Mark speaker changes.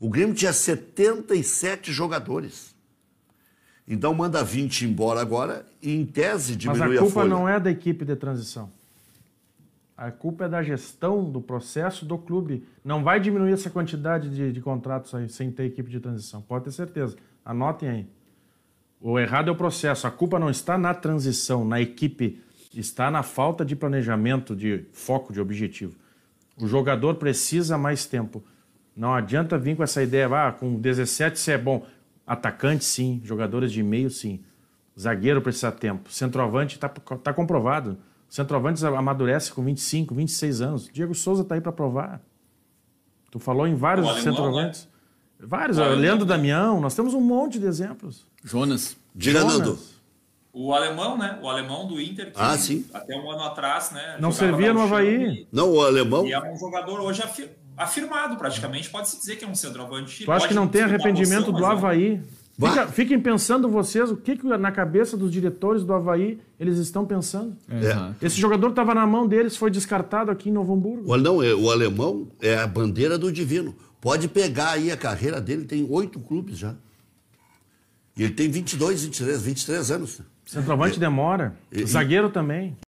Speaker 1: O Grêmio tinha 77 jogadores. Então manda 20 embora agora e em tese diminui Mas a, culpa a não
Speaker 2: é da equipe de transição. A culpa é da gestão do processo do clube. Não vai diminuir essa quantidade de, de contratos aí sem ter equipe de transição. Pode ter certeza. Anotem aí. O errado é o processo. A culpa não está na transição, na equipe. Está na falta de planejamento, de foco, de objetivo. O jogador precisa mais tempo. Não adianta vir com essa ideia, ah, com 17 você é bom. Atacante, sim. Jogadores de meio, sim. Zagueiro precisa tempo. Centroavante está tá comprovado. Centroavante amadurece com 25, 26 anos. Diego Souza está aí para provar. Tu falou em vários alemão, centroavantes. Né? Vários. Alemão. Leandro Damião, nós temos um monte de exemplos. Jonas. Diranando.
Speaker 1: O alemão, né? O alemão do Inter, ah, sim. até um ano atrás, né? Não servia no
Speaker 2: Havaí. Não, o alemão. E
Speaker 1: é um jogador hoje afirmado afirmado praticamente. Pode-se dizer que é um
Speaker 2: centroavante.
Speaker 1: Tu acha que não tem arrependimento do Havaí.
Speaker 2: Fica, fiquem pensando vocês o que, que, na cabeça dos diretores do Havaí eles estão pensando. É. é. Esse jogador estava na mão deles, foi descartado aqui em Novo Hamburgo.
Speaker 1: O, não, é, o alemão é a bandeira do divino. Pode pegar aí a carreira dele, tem oito clubes já. E ele tem 22, 23, 23 anos.
Speaker 2: Centroavante é. demora. E, zagueiro e... também.